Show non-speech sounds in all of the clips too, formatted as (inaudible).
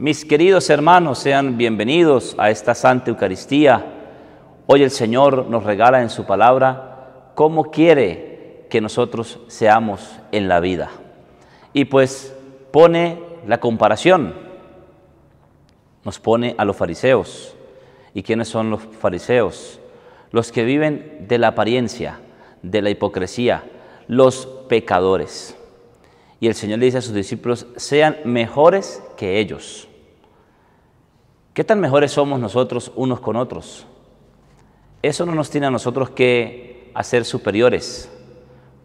Mis queridos hermanos, sean bienvenidos a esta Santa Eucaristía. Hoy el Señor nos regala en su palabra cómo quiere que nosotros seamos en la vida. Y pues pone la comparación, nos pone a los fariseos. ¿Y quiénes son los fariseos? Los que viven de la apariencia, de la hipocresía, los pecadores. Y el Señor le dice a sus discípulos, sean mejores que ellos. ¿Qué tan mejores somos nosotros unos con otros? Eso no nos tiene a nosotros que hacer superiores,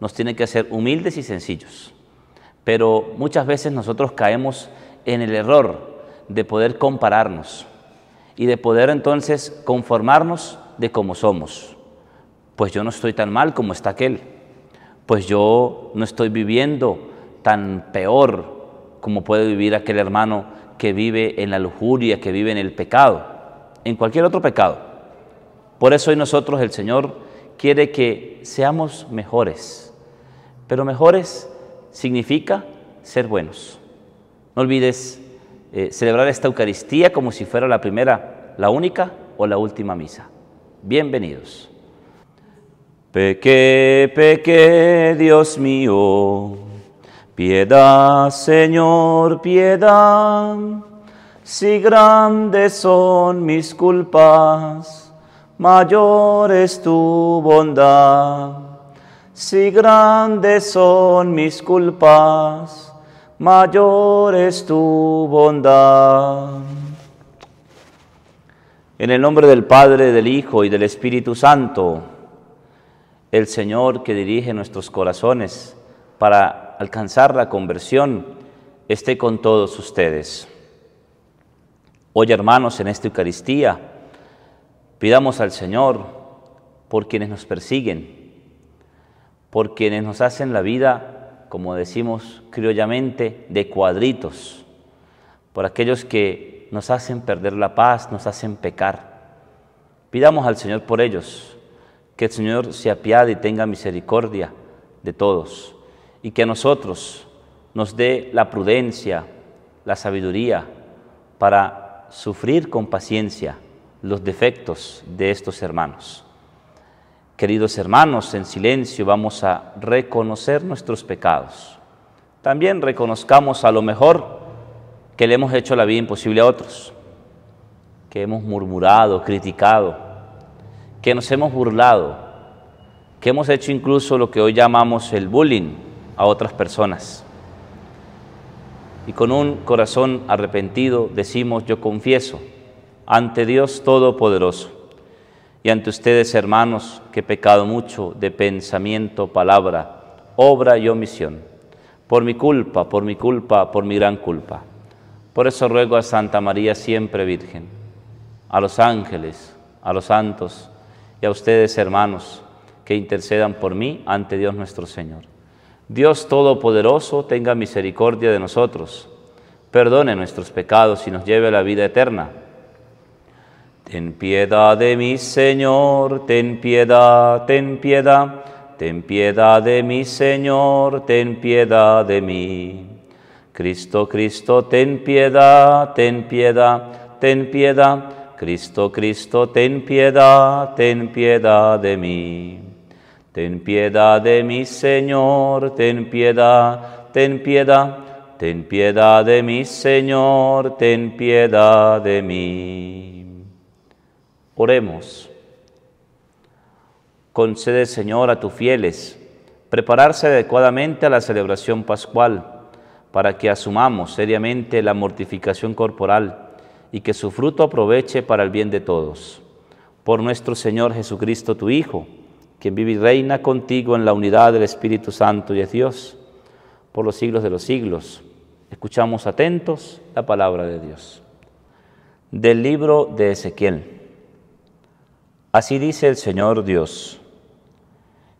nos tiene que hacer humildes y sencillos. Pero muchas veces nosotros caemos en el error de poder compararnos y de poder entonces conformarnos de cómo somos. Pues yo no estoy tan mal como está aquel, pues yo no estoy viviendo tan peor como puede vivir aquel hermano que vive en la lujuria, que vive en el pecado, en cualquier otro pecado. Por eso hoy nosotros el Señor quiere que seamos mejores, pero mejores significa ser buenos. No olvides eh, celebrar esta Eucaristía como si fuera la primera, la única o la última misa. Bienvenidos. Peque, peque Dios mío Piedad, Señor, piedad, si grandes son mis culpas, mayor es tu bondad. Si grandes son mis culpas, mayor es tu bondad. En el nombre del Padre, del Hijo y del Espíritu Santo, el Señor que dirige nuestros corazones para alcanzar la conversión esté con todos ustedes. Hoy, hermanos, en esta Eucaristía, pidamos al Señor por quienes nos persiguen, por quienes nos hacen la vida, como decimos criollamente, de cuadritos, por aquellos que nos hacen perder la paz, nos hacen pecar. Pidamos al Señor por ellos, que el Señor se apiade y tenga misericordia de todos y que a nosotros nos dé la prudencia, la sabiduría para sufrir con paciencia los defectos de estos hermanos. Queridos hermanos, en silencio vamos a reconocer nuestros pecados. También reconozcamos a lo mejor que le hemos hecho la vida imposible a otros, que hemos murmurado, criticado, que nos hemos burlado, que hemos hecho incluso lo que hoy llamamos el bullying, a otras personas. Y con un corazón arrepentido decimos, yo confieso ante Dios Todopoderoso y ante ustedes hermanos que he pecado mucho de pensamiento, palabra, obra y omisión, por mi culpa, por mi culpa, por mi gran culpa. Por eso ruego a Santa María siempre Virgen, a los ángeles, a los santos y a ustedes hermanos que intercedan por mí ante Dios nuestro Señor. Dios Todopoderoso tenga misericordia de nosotros, perdone nuestros pecados y nos lleve a la vida eterna. Ten piedad de mí, Señor, ten piedad, ten piedad, ten piedad de mí, Señor, ten piedad de mí. Cristo, Cristo, ten piedad, ten piedad, ten piedad. Cristo, Cristo, ten piedad, ten piedad de mí. Ten piedad de mí, Señor, ten piedad, ten piedad, ten piedad de mí, Señor, ten piedad de mí. Oremos. Concede, Señor, a tus fieles prepararse adecuadamente a la celebración pascual, para que asumamos seriamente la mortificación corporal y que su fruto aproveche para el bien de todos. Por nuestro Señor Jesucristo, tu Hijo, quien vive y reina contigo en la unidad del Espíritu Santo y es Dios, por los siglos de los siglos. Escuchamos atentos la palabra de Dios. Del libro de Ezequiel. Así dice el Señor Dios.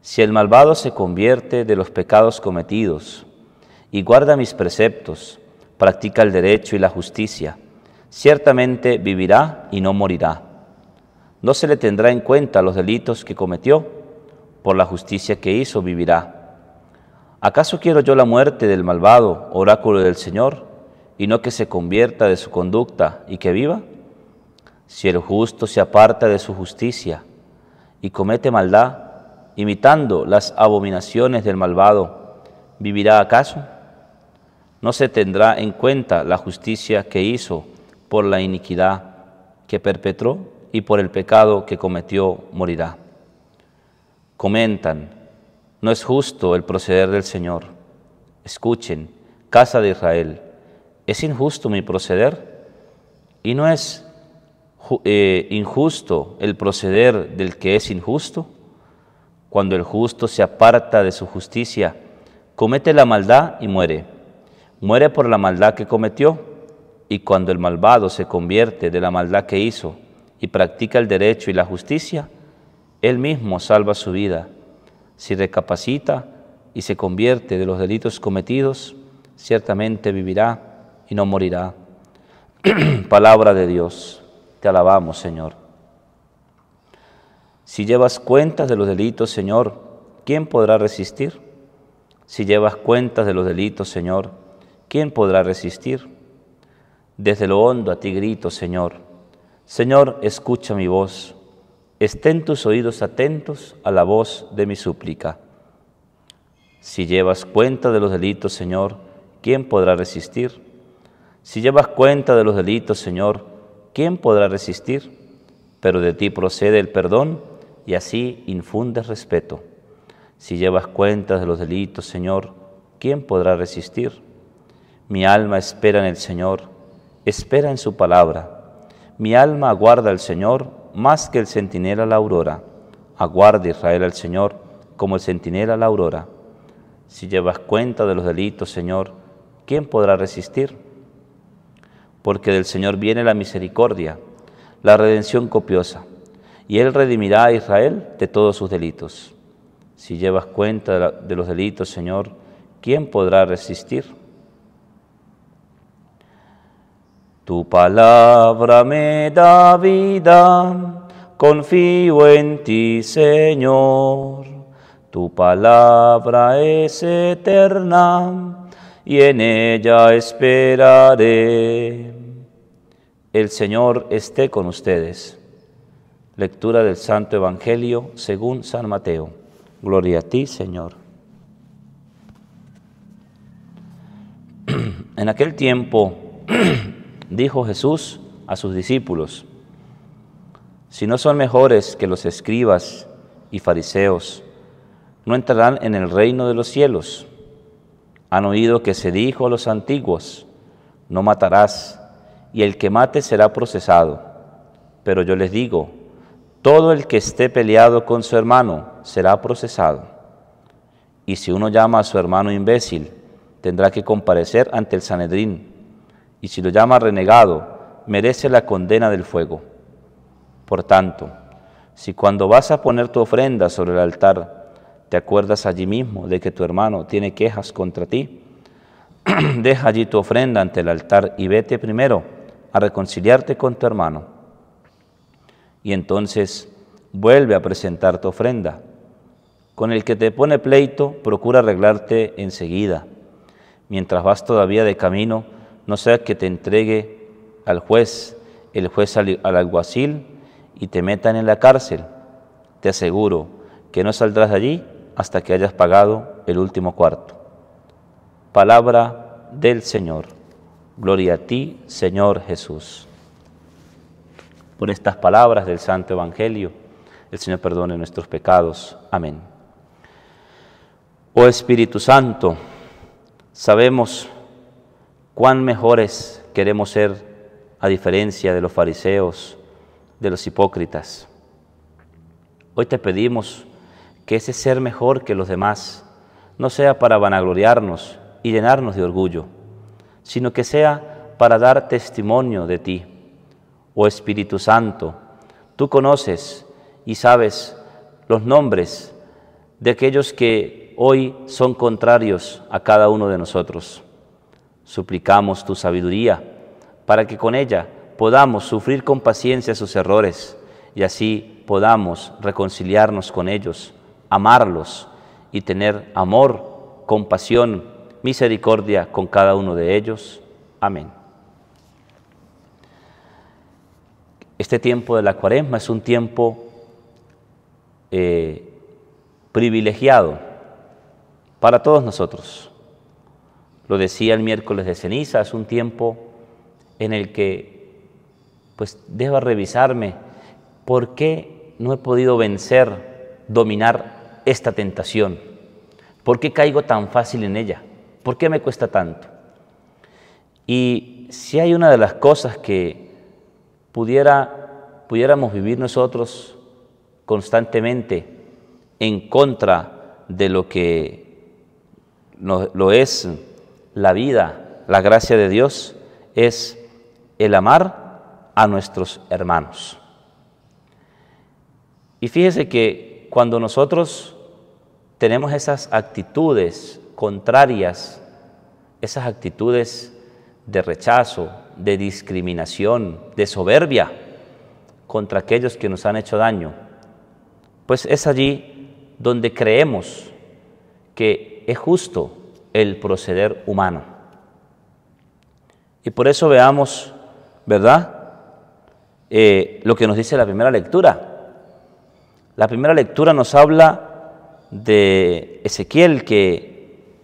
Si el malvado se convierte de los pecados cometidos y guarda mis preceptos, practica el derecho y la justicia, ciertamente vivirá y no morirá. No se le tendrá en cuenta los delitos que cometió por la justicia que hizo vivirá. ¿Acaso quiero yo la muerte del malvado, oráculo del Señor, y no que se convierta de su conducta y que viva? Si el justo se aparta de su justicia y comete maldad, imitando las abominaciones del malvado, ¿vivirá acaso? No se tendrá en cuenta la justicia que hizo por la iniquidad que perpetró y por el pecado que cometió morirá. Comentan, no es justo el proceder del Señor. Escuchen, casa de Israel, ¿es injusto mi proceder? ¿Y no es eh, injusto el proceder del que es injusto? Cuando el justo se aparta de su justicia, comete la maldad y muere. Muere por la maldad que cometió. Y cuando el malvado se convierte de la maldad que hizo y practica el derecho y la justicia, él mismo salva su vida. Si recapacita y se convierte de los delitos cometidos, ciertamente vivirá y no morirá. (clears throat) Palabra de Dios, te alabamos Señor. Si llevas cuentas de los delitos, Señor, ¿quién podrá resistir? Si llevas cuentas de los delitos, Señor, ¿quién podrá resistir? Desde lo hondo a ti grito, Señor. Señor, escucha mi voz estén tus oídos atentos a la voz de mi súplica. Si llevas cuenta de los delitos, Señor, ¿quién podrá resistir? Si llevas cuenta de los delitos, Señor, ¿quién podrá resistir? Pero de ti procede el perdón y así infundes respeto. Si llevas cuenta de los delitos, Señor, ¿quién podrá resistir? Mi alma espera en el Señor, espera en su palabra. Mi alma aguarda al Señor más que el centinela la aurora. Aguarde Israel al Señor como el centinela la aurora. Si llevas cuenta de los delitos, Señor, ¿quién podrá resistir? Porque del Señor viene la misericordia, la redención copiosa, y Él redimirá a Israel de todos sus delitos. Si llevas cuenta de los delitos, Señor, ¿quién podrá resistir? Tu palabra me da vida, confío en ti, Señor. Tu palabra es eterna y en ella esperaré. El Señor esté con ustedes. Lectura del Santo Evangelio según San Mateo. Gloria a ti, Señor. (clears throat) En aquel tiempo (clears throat) dijo Jesús a sus discípulos, si no son mejores que los escribas y fariseos, no entrarán en el reino de los cielos. Han oído que se dijo a los antiguos, no matarás, y el que mate será procesado. Pero yo les digo, todo el que esté peleado con su hermano será procesado. Y si uno llama a su hermano imbécil, tendrá que comparecer ante el Sanedrín y si lo llama renegado, merece la condena del fuego. Por tanto, si cuando vas a poner tu ofrenda sobre el altar, te acuerdas allí mismo de que tu hermano tiene quejas contra ti, (clears throat) deja allí tu ofrenda ante el altar y vete primero a reconciliarte con tu hermano. Y entonces vuelve a presentar tu ofrenda. Con el que te pone pleito, procura arreglarte enseguida. Mientras vas todavía de camino, no sea que te entregue al juez, el juez al, alguacil y te metan en la cárcel. Te aseguro que no saldrás de allí hasta que hayas pagado el último cuarto. Palabra del Señor. Gloria a ti, Señor Jesús. Por estas palabras del Santo Evangelio, el Señor perdone nuestros pecados. Amén. Oh Espíritu Santo, sabemos cuán mejores queremos ser a diferencia de los fariseos, de los hipócritas. Hoy te pedimos que ese ser mejor que los demás no sea para vanagloriarnos y llenarnos de orgullo, sino que sea para dar testimonio de ti. Oh Espíritu Santo, tú conoces y sabes los nombres de aquellos que hoy son contrarios a cada uno de nosotros. Suplicamos tu sabiduría para que con ella podamos sufrir con paciencia sus errores y así podamos reconciliarnos con ellos, amarlos y tener amor, compasión, misericordia con cada uno de ellos. Amén. Este tiempo de la cuaresma es un tiempo eh, privilegiado para todos nosotros lo decía el miércoles de ceniza, es un tiempo en el que pues debo revisarme por qué no he podido vencer, dominar esta tentación. ¿Por qué caigo tan fácil en ella? ¿Por qué me cuesta tanto? Y si hay una de las cosas que pudiera, pudiéramos vivir nosotros constantemente en contra de lo que lo es la vida, la gracia de Dios es el amar a nuestros hermanos. Y fíjese que cuando nosotros tenemos esas actitudes contrarias, esas actitudes de rechazo, de discriminación, de soberbia contra aquellos que nos han hecho daño, pues es allí donde creemos que es justo el proceder humano. Y por eso veamos, ¿verdad? Eh, lo que nos dice la primera lectura. La primera lectura nos habla de Ezequiel que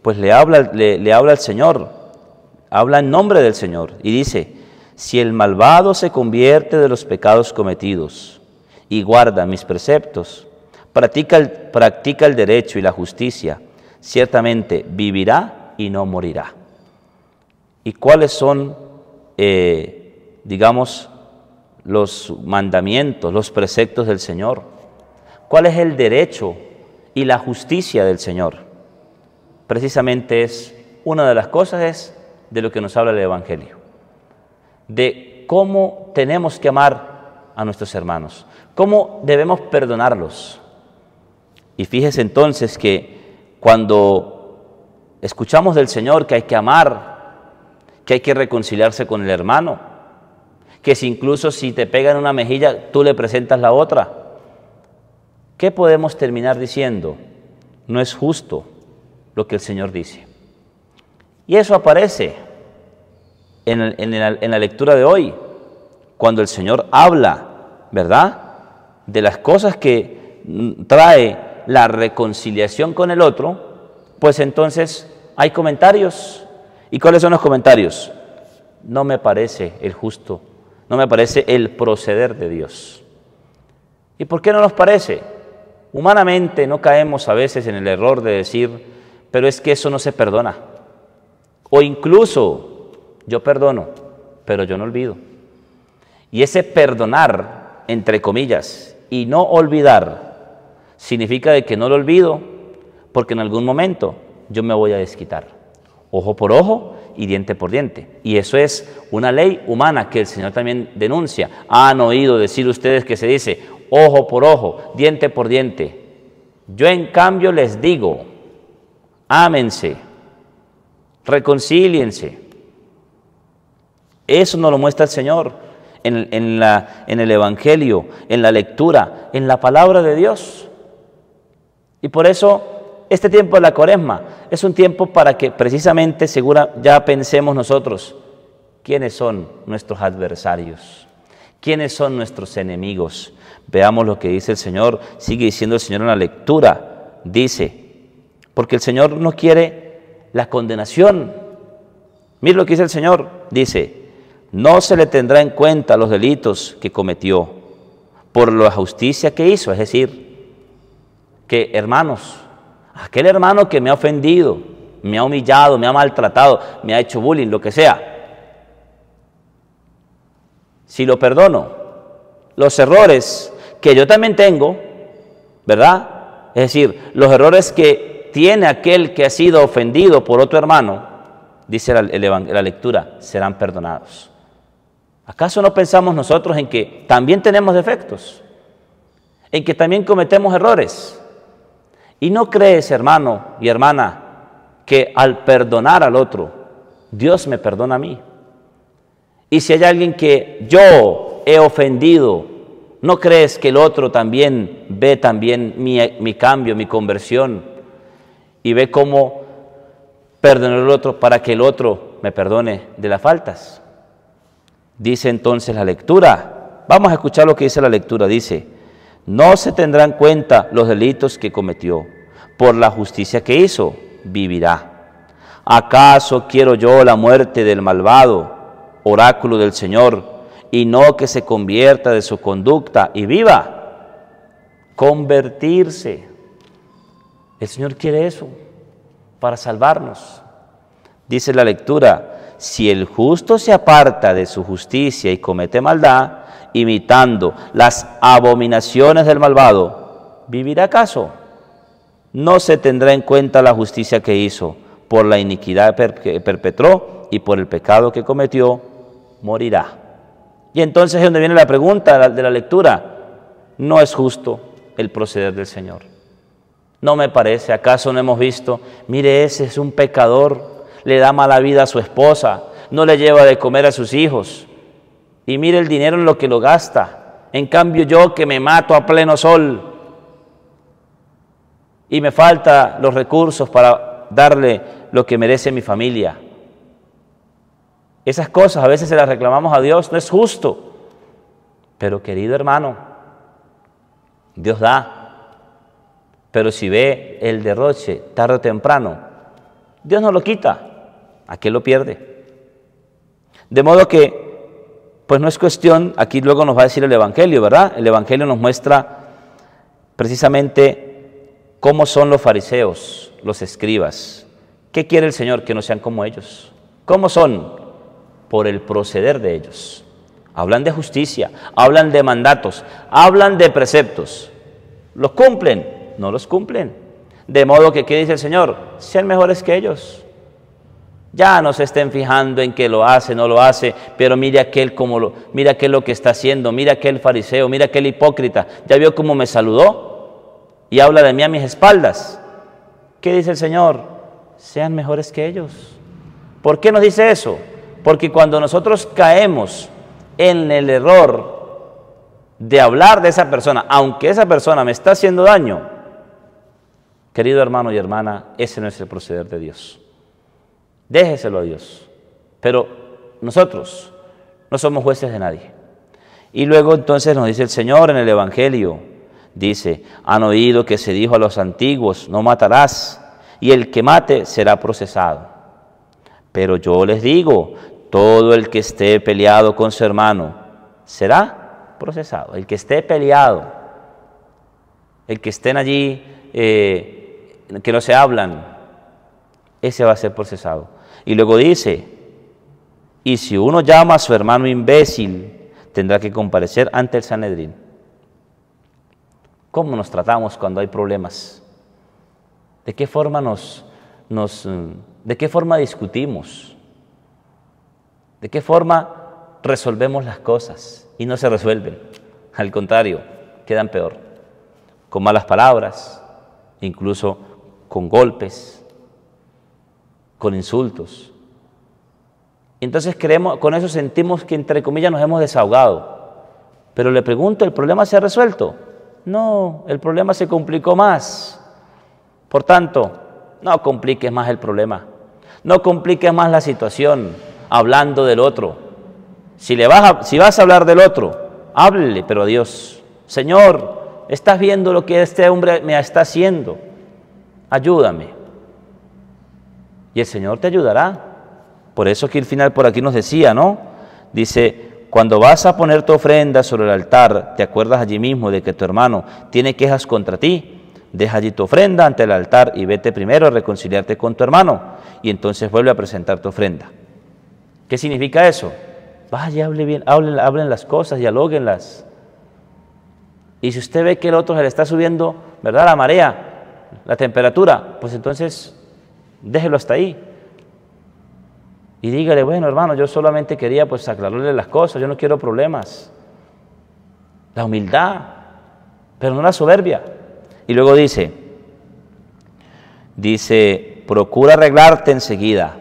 pues le habla, le, habla al Señor, habla en nombre del Señor y dice, si el malvado se convierte de los pecados cometidos y guarda mis preceptos, practica el, practica el derecho y la justicia, ciertamente vivirá y no morirá. ¿Y cuáles son, eh, digamos, los mandamientos, los preceptos del Señor? ¿Cuál es el derecho y la justicia del Señor? Precisamente es una de las cosas es de lo que nos habla el Evangelio, de cómo tenemos que amar a nuestros hermanos, cómo debemos perdonarlos. Y fíjese entonces que cuando escuchamos del Señor que hay que amar, que hay que reconciliarse con el hermano, que si incluso si te pegan una mejilla, tú le presentas la otra. ¿Qué podemos terminar diciendo? No es justo lo que el Señor dice. Y eso aparece en, la, en la lectura de hoy, cuando el Señor habla, ¿verdad? De las cosas que trae la reconciliación con el otro, pues entonces hay comentarios. ¿Y cuáles son los comentarios? No me parece el justo, no me parece el proceder de Dios. ¿Y por qué no nos parece? Humanamente no caemos a veces en el error de decir, pero es que eso no se perdona. O incluso, yo perdono, pero yo no olvido. Y ese perdonar, entre comillas, y no olvidar, significa de que no lo olvido, porque en algún momento yo me voy a desquitar, ojo por ojo y diente por diente. Y eso es una ley humana que el Señor también denuncia. Han oído decir ustedes que se dice ojo por ojo, diente por diente. Yo en cambio les digo, ámense, reconcíliense. Eso nos lo muestra el Señor en el Evangelio, en la lectura, en la palabra de Dios. Y por eso este tiempo de la cuaresma es un tiempo para que precisamente segura ya pensemos nosotros quiénes son nuestros adversarios, quiénes son nuestros enemigos. Veamos lo que dice el Señor, sigue diciendo el Señor en la lectura, dice, porque el Señor no quiere la condenación. Mira lo que dice el Señor, dice, no se le tendrá en cuenta los delitos que cometió por la justicia que hizo, es decir, que, hermanos, aquel hermano que me ha ofendido, me ha humillado, me ha maltratado, me ha hecho bullying, lo que sea, si lo perdono, los errores que yo también tengo, ¿verdad? Es decir, los errores que tiene aquel que ha sido ofendido por otro hermano, dice la, lectura, serán perdonados. ¿Acaso no pensamos nosotros en que también tenemos defectos? En que también cometemos errores. Y no crees, hermano y hermana, que al perdonar al otro, Dios me perdona a mí. Y si hay alguien que yo he ofendido, ¿no crees que el otro también ve también mi, mi cambio, mi conversión? Y ve cómo perdonar al otro para que el otro me perdone de las faltas. Dice entonces la lectura. Vamos a escuchar lo que dice la lectura. Dice, no se tendrán cuenta los delitos que cometió. Por la justicia que hizo, vivirá. ¿Acaso quiero yo la muerte del malvado, oráculo del Señor, y no que se convierta de su conducta y viva? Convertirse. El Señor quiere eso para salvarnos. Dice la lectura, si el justo se aparta de su justicia y comete maldad, imitando las abominaciones del malvado, ¿vivirá acaso? No se tendrá en cuenta la justicia que hizo, por la iniquidad que perpetró y por el pecado que cometió, morirá. Y entonces es donde viene la pregunta de la lectura. No es justo el proceder del Señor. No me parece, ¿acaso no hemos visto? Mire, ese es un pecador, le da mala vida a su esposa, no le lleva de comer a sus hijos, y mire el dinero en lo que lo gasta. En cambio yo que me mato a pleno sol y me falta los recursos para darle lo que merece mi familia. Esas cosas a veces se las reclamamos a Dios, no es justo. Pero querido hermano, Dios da. Pero si ve el derroche tarde o temprano, Dios no lo quita. ¿A qué lo pierde? De modo que pues no es cuestión, aquí luego nos va a decir el Evangelio, ¿verdad? El Evangelio nos muestra precisamente cómo son los fariseos, los escribas. ¿Qué quiere el Señor? Que no sean como ellos. ¿Cómo son? Por el proceder de ellos. Hablan de justicia, hablan de mandatos, hablan de preceptos. ¿Los cumplen? No los cumplen. De modo que, ¿qué dice el Señor? Sean mejores que ellos. Ya no se estén fijando en que lo hace, no lo hace, pero mira aquel como lo, mira aquel lo que está haciendo, mira aquel fariseo, mira aquel hipócrita. Ya vio cómo me saludó y habla de mí a mis espaldas. ¿Qué dice el Señor? Sean mejores que ellos. ¿Por qué nos dice eso? Porque cuando nosotros caemos en el error de hablar de esa persona, aunque esa persona me está haciendo daño, querido hermano y hermana, ese no es el proceder de Dios. Déjeselo a Dios. Pero nosotros no somos jueces de nadie. Y luego entonces nos dice el Señor en el Evangelio, dice, han oído que se dijo a los antiguos, no matarás, y el que mate será procesado. Pero yo les digo, todo el que esté peleado con su hermano será procesado. El que esté peleado, el que estén allí, eh, que no se hablan, ese va a ser procesado. Y luego dice, y si uno llama a su hermano imbécil, tendrá que comparecer ante el Sanedrín. ¿Cómo nos tratamos cuando hay problemas? ¿De qué forma nos, mm, de qué forma discutimos? ¿De qué forma resolvemos las cosas? Y no se resuelven. Al contrario, quedan peor. Con malas palabras, incluso con golpes, con insultos. Entonces creemos, con eso sentimos que entre comillas nos hemos desahogado. Pero le pregunto, ¿el problema se ha resuelto? No, el problema se complicó más. Por tanto, no compliques más el problema. No compliques más la situación hablando del otro. Si, le vas, a, si vas a hablar del otro, háblele, pero a Dios. Señor, estás viendo lo que este hombre me está haciendo. Ayúdame y el Señor te ayudará. Por eso que el final por aquí nos decía, ¿no? Dice, cuando vas a poner tu ofrenda sobre el altar, te acuerdas allí mismo de que tu hermano tiene quejas contra ti. Deja allí tu ofrenda ante el altar y vete primero a reconciliarte con tu hermano y entonces vuelve a presentar tu ofrenda. ¿Qué significa eso? Vaya, hable bien, hablen, las cosas, dialóguenlas. Y si usted ve que el otro se le está subiendo, ¿verdad? La marea, la temperatura, pues entonces déjelo hasta ahí. Y dígale, bueno hermano, yo solamente quería pues aclararle las cosas, yo no quiero problemas. La humildad, pero no la soberbia. Y luego dice, dice, procura arreglarte enseguida,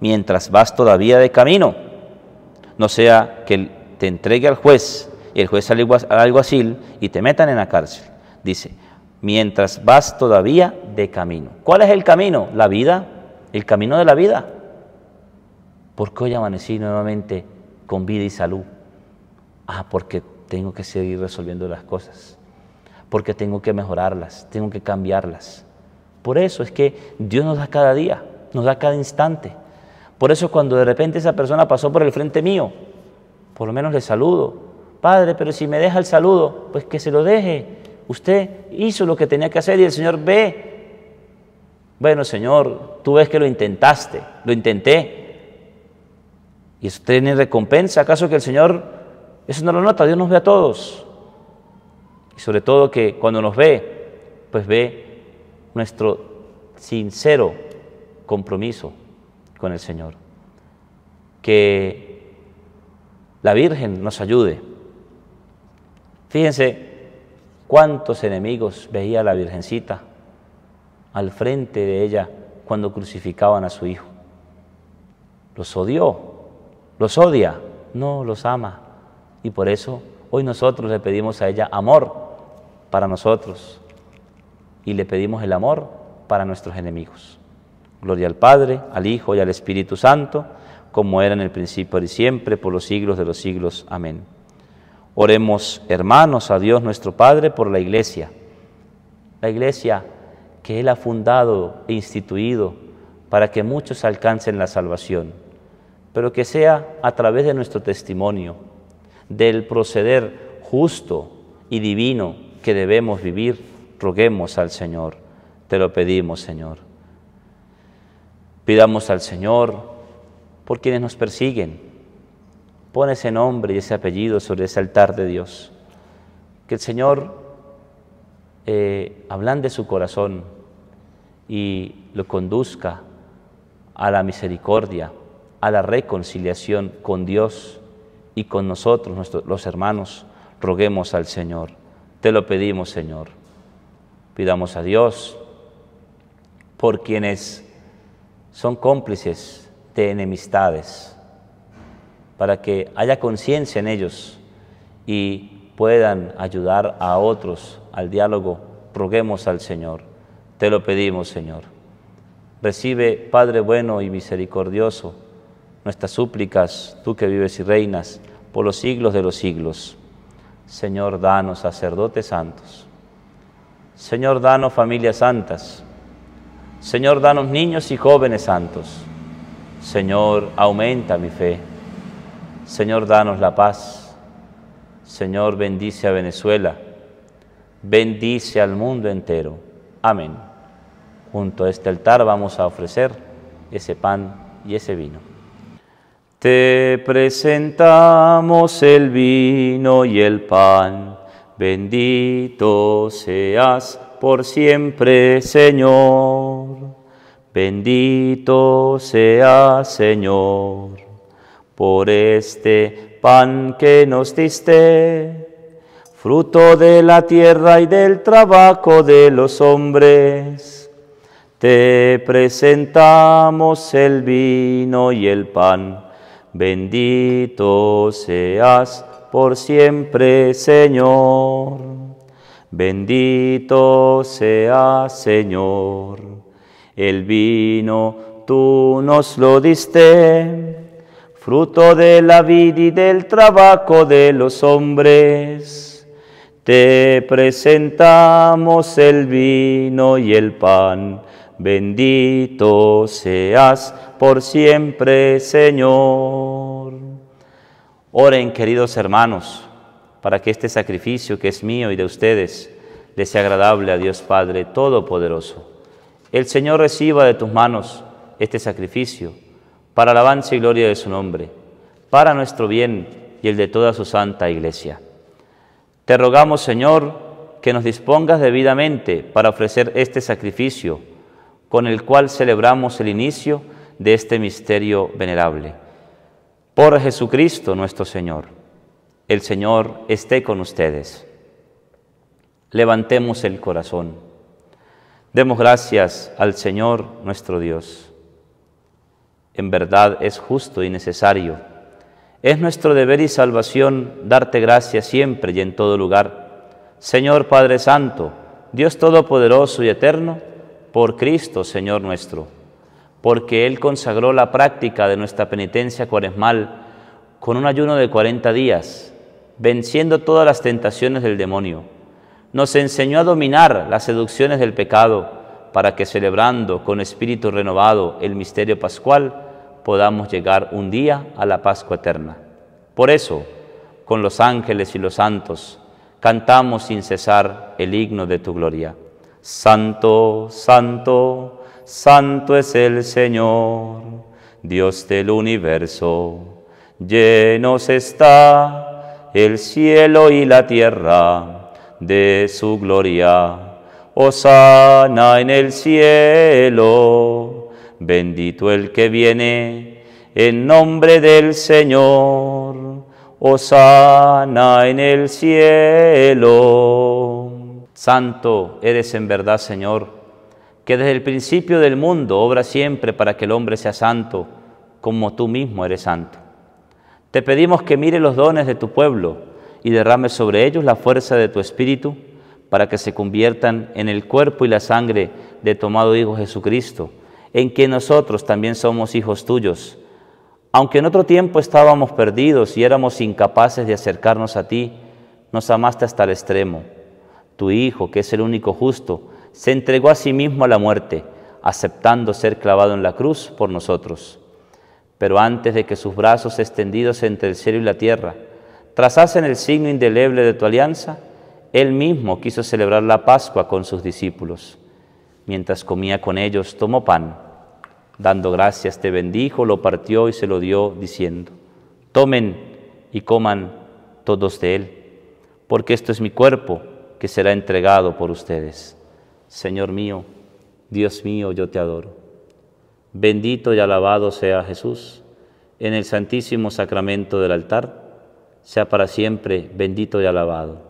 mientras vas todavía de camino, no sea que te entregue al juez y el juez al alguacil y te metan en la cárcel. Dice, mientras vas todavía camino. ¿Cuál es el camino? La vida, el camino de la vida. porque hoy amanecí nuevamente con vida y salud? Ah, porque tengo que seguir resolviendo las cosas, porque tengo que mejorarlas, tengo que cambiarlas. Por eso es que Dios nos da cada día, nos da cada instante. Por eso cuando de repente esa persona pasó por el frente mío, por lo menos le saludo. Padre, pero si me deja el saludo, pues que se lo deje. Usted hizo lo que tenía que hacer y el Señor ve bueno, Señor, tú ves que lo intentaste, lo intenté. Y eso tiene recompensa. ¿Acaso que el Señor, eso no lo nota? Dios nos ve a todos. Y sobre todo que cuando nos ve, pues ve nuestro sincero compromiso con el Señor. Que la Virgen nos ayude. Fíjense cuántos enemigos veía la Virgencita al frente de ella cuando crucificaban a su hijo. Los odió, los odia, no los ama. Y por eso hoy nosotros le pedimos a ella amor para nosotros y le pedimos el amor para nuestros enemigos. Gloria al Padre, al Hijo y al Espíritu Santo, como era en el principio y siempre, por los siglos de los siglos. Amén. Oremos, hermanos, a Dios nuestro Padre por la Iglesia. La Iglesia que Él ha fundado e instituido para que muchos alcancen la salvación, pero que sea a través de nuestro testimonio, del proceder justo y divino que debemos vivir, roguemos al Señor. Te lo pedimos, Señor. Pidamos al Señor por quienes nos persiguen. Pon ese nombre y ese apellido sobre ese altar de Dios. Que el Señor, eh, de su corazón, y lo conduzca a la misericordia, a la reconciliación con Dios y con nosotros, nuestros, los hermanos. Roguemos al Señor. Te lo pedimos, Señor. Pidamos a Dios por quienes son cómplices de enemistades, para que haya conciencia en ellos y puedan ayudar a otros al diálogo. Roguemos al Señor. Te lo pedimos, Señor. Recibe, Padre bueno y misericordioso, nuestras súplicas, tú que vives y reinas por los siglos de los siglos. Señor, danos sacerdotes santos. Señor, danos familias santas. Señor, danos niños y jóvenes santos. Señor, aumenta mi fe. Señor, danos la paz. Señor, bendice a Venezuela. Bendice al mundo entero. Amén. Junto a este altar vamos a ofrecer ese pan y ese vino. Te presentamos el vino y el pan. Bendito seas por siempre, Señor. Bendito seas, Señor, por este pan que nos diste, fruto de la tierra y del trabajo de los hombres. Te presentamos el vino y el pan. Bendito seas por siempre, Señor. Bendito seas, Señor. El vino tú nos lo diste, fruto de la vida y del trabajo de los hombres. Te presentamos el vino y el pan bendito seas por siempre, Señor. Oren, queridos hermanos, para que este sacrificio que es mío y de ustedes le sea agradable a Dios Padre Todopoderoso. El Señor reciba de tus manos este sacrificio para alabanza y gloria de su nombre, para nuestro bien y el de toda su santa iglesia. Te rogamos, Señor, que nos dispongas debidamente para ofrecer este sacrificio con el cual celebramos el inicio de este misterio venerable. Por Jesucristo nuestro Señor. El Señor esté con ustedes. Levantemos el corazón. Demos gracias al Señor nuestro Dios. En verdad es justo y necesario. Es nuestro deber y salvación darte gracias siempre y en todo lugar. Señor Padre Santo, Dios Todopoderoso y Eterno, por Cristo, Señor nuestro, porque Él consagró la práctica de nuestra penitencia cuaresmal con un ayuno de 40 días, venciendo todas las tentaciones del demonio. Nos enseñó a dominar las seducciones del pecado para que celebrando con espíritu renovado el misterio pascual podamos llegar un día a la Pascua eterna. Por eso, con los ángeles y los santos, cantamos sin cesar el himno de tu gloria. Santo, santo, santo es el Señor, Dios del universo. Llenos está el cielo y la tierra de su gloria. Osana en el cielo, bendito el que viene en nombre del Señor. Osana en el cielo. Santo eres en verdad, Señor, que desde el principio del mundo obra siempre para que el hombre sea santo, como tú mismo eres santo. Te pedimos que mire los dones de tu pueblo y derrame sobre ellos la fuerza de tu espíritu para que se conviertan en el cuerpo y la sangre de tu amado Hijo Jesucristo, en quien nosotros también somos hijos tuyos. Aunque en otro tiempo estábamos perdidos y éramos incapaces de acercarnos a ti, nos amaste hasta el extremo tu Hijo, que es el único justo, se entregó a sí mismo a la muerte, aceptando ser clavado en la cruz por nosotros. Pero antes de que sus brazos extendidos entre el cielo y la tierra trazasen el signo indeleble de tu alianza, Él mismo quiso celebrar la Pascua con sus discípulos. Mientras comía con ellos, tomó pan. Dando gracias, te bendijo, lo partió y se lo dio, diciendo, tomen y coman todos de él, porque esto es mi cuerpo que será entregado por ustedes. Señor mío, Dios mío, yo te adoro. Bendito y alabado sea Jesús en el santísimo sacramento del altar, sea para siempre bendito y alabado.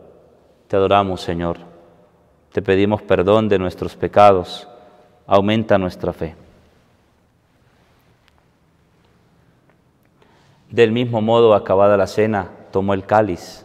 Te adoramos, Señor. Te pedimos perdón de nuestros pecados. Aumenta nuestra fe. Del mismo modo, acabada la cena, tomó el cáliz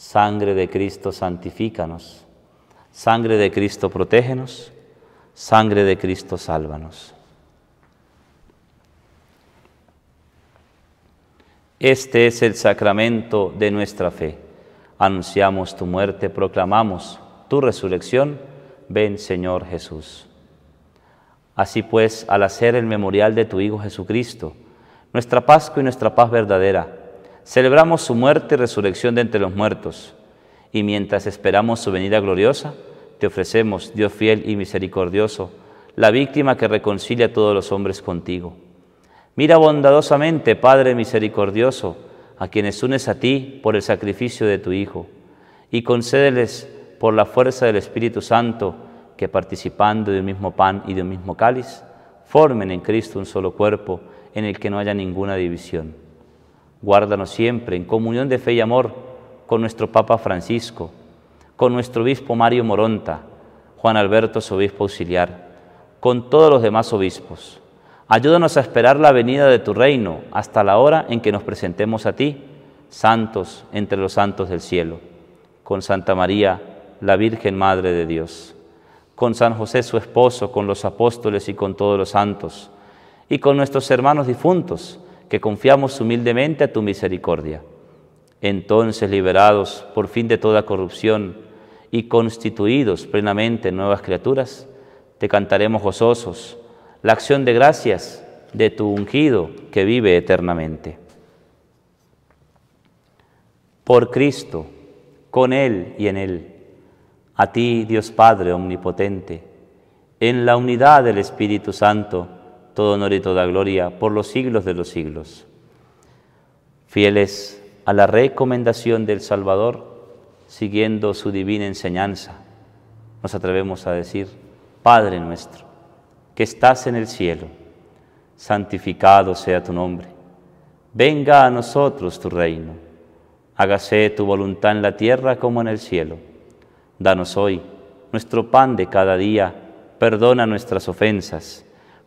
Sangre de Cristo, santifícanos. Sangre de Cristo, protégenos. Sangre de Cristo, sálvanos. Este es el sacramento de nuestra fe. Anunciamos tu muerte, proclamamos tu resurrección. Ven, Señor Jesús. Así pues, al hacer el memorial de tu Hijo Jesucristo, nuestra Pascua y nuestra paz verdadera, Celebramos su muerte y resurrección de entre los muertos, y mientras esperamos su venida gloriosa, te ofrecemos, Dios fiel y misericordioso, la víctima que reconcilia a todos los hombres contigo. Mira bondadosamente, Padre misericordioso, a quienes unes a ti por el sacrificio de tu Hijo, y concédeles por la fuerza del Espíritu Santo que participando de un mismo pan y de un mismo cáliz, formen en Cristo un solo cuerpo en el que no haya ninguna división Guárdanos siempre en comunión de fe y amor con nuestro Papa Francisco, con nuestro obispo Mario Moronta, Juan Alberto, su obispo auxiliar, con todos los demás obispos. Ayúdanos a esperar la venida de tu reino hasta la hora en que nos presentemos a ti, santos entre los santos del cielo, con Santa María, la Virgen Madre de Dios, con San José su esposo, con los apóstoles y con todos los santos, y con nuestros hermanos difuntos, que confiamos humildemente a tu misericordia. Entonces, liberados por fin de toda corrupción y constituidos plenamente nuevas criaturas, te cantaremos gozosos la acción de gracias de tu ungido que vive eternamente. Por Cristo, con Él y en Él, a ti, Dios Padre Omnipotente, en la unidad del Espíritu Santo, todo honor y toda gloria por los siglos de los siglos. Fieles a la recomendación del Salvador, siguiendo su divina enseñanza, nos atrevemos a decir, Padre nuestro, que estás en el cielo, santificado sea tu nombre. Venga a nosotros tu reino. Hágase tu voluntad en la tierra como en el cielo. Danos hoy nuestro pan de cada día. Perdona nuestras ofensas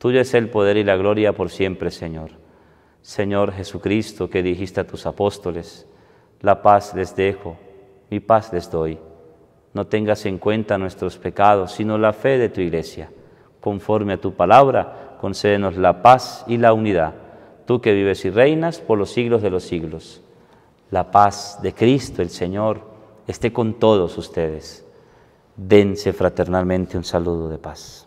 Tuyo es el poder y la gloria por siempre, Señor. Señor Jesucristo, que dijiste a tus apóstoles, la paz les dejo, mi paz les doy. No tengas en cuenta nuestros pecados, sino la fe de tu iglesia. Conforme a tu palabra, concédenos la paz y la unidad, tú que vives y reinas por los siglos de los siglos. La paz de Cristo el Señor esté con todos ustedes. Dense fraternalmente un saludo de paz.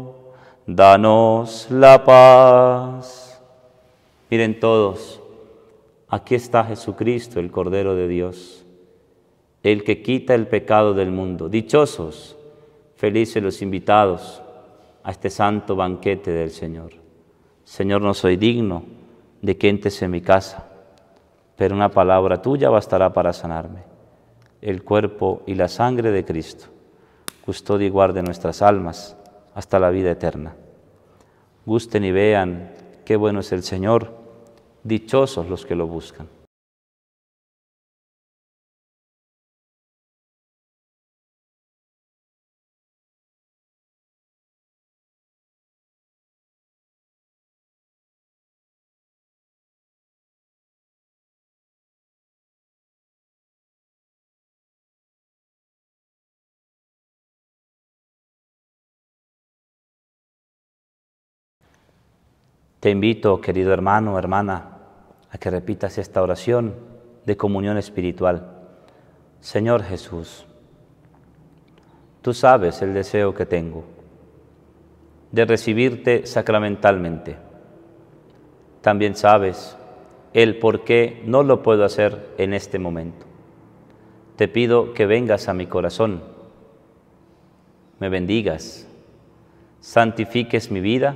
danos la paz. Miren todos, aquí está Jesucristo, el Cordero de Dios, el que quita el pecado del mundo. Dichosos, felices los invitados a este santo banquete del Señor. Señor, no soy digno de que entres en mi casa, pero una palabra tuya bastará para sanarme. El cuerpo y la sangre de Cristo, custodia y guarde nuestras almas hasta la vida eterna. Gusten y vean qué bueno es el Señor, dichosos los que lo buscan. Te invito, querido hermano, hermana, a que repitas esta oración de comunión espiritual. Señor Jesús, tú sabes el deseo que tengo de recibirte sacramentalmente. También sabes el por qué no lo puedo hacer en este momento. Te pido que vengas a mi corazón, me bendigas, santifiques mi vida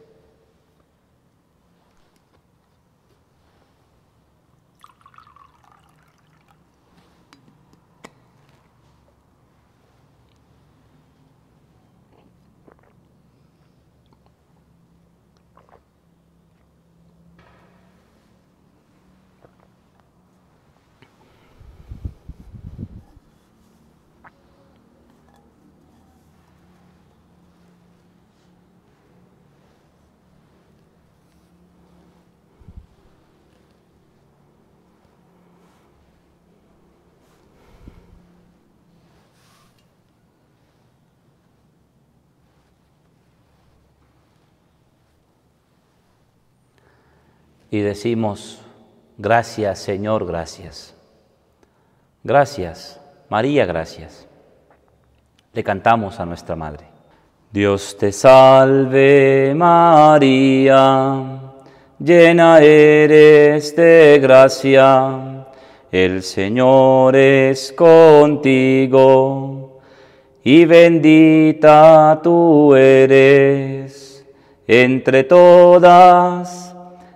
y decimos, gracias Señor, gracias. Gracias, María, gracias. Le cantamos a nuestra Madre. Dios te salve María, llena eres de gracia, el Señor es contigo y bendita tú eres entre todas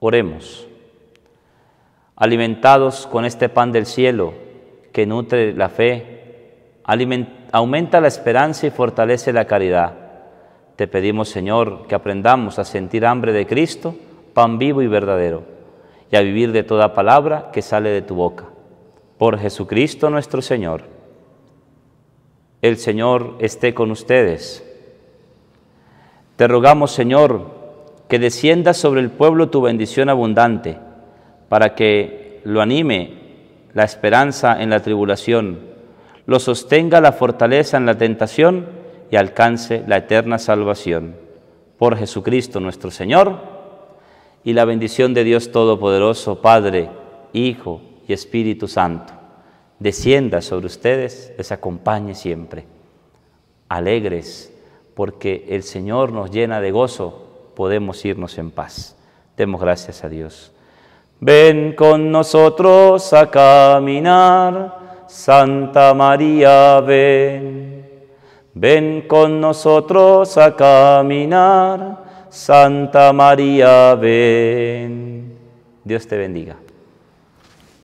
Oremos. Alimentados con este pan del cielo que nutre la fe, aumenta la esperanza y fortalece la caridad. Te pedimos, Señor, que aprendamos a sentir hambre de Cristo, pan vivo y verdadero, y a vivir de toda palabra que sale de tu boca. Por Jesucristo nuestro Señor. El Señor esté con ustedes. Te rogamos, Señor, que descienda sobre el pueblo tu bendición abundante, para que lo anime la esperanza en la tribulación, lo sostenga la fortaleza en la tentación y alcance la eterna salvación. Por Jesucristo nuestro Señor, y la bendición de Dios Todopoderoso, Padre, Hijo y Espíritu Santo, descienda sobre ustedes, les acompañe siempre. Alegres, porque el Señor nos llena de gozo podemos irnos en paz. Demos gracias a Dios. Ven con nosotros a caminar, Santa María, ven. Ven con nosotros a caminar, Santa María, ven. Dios te bendiga.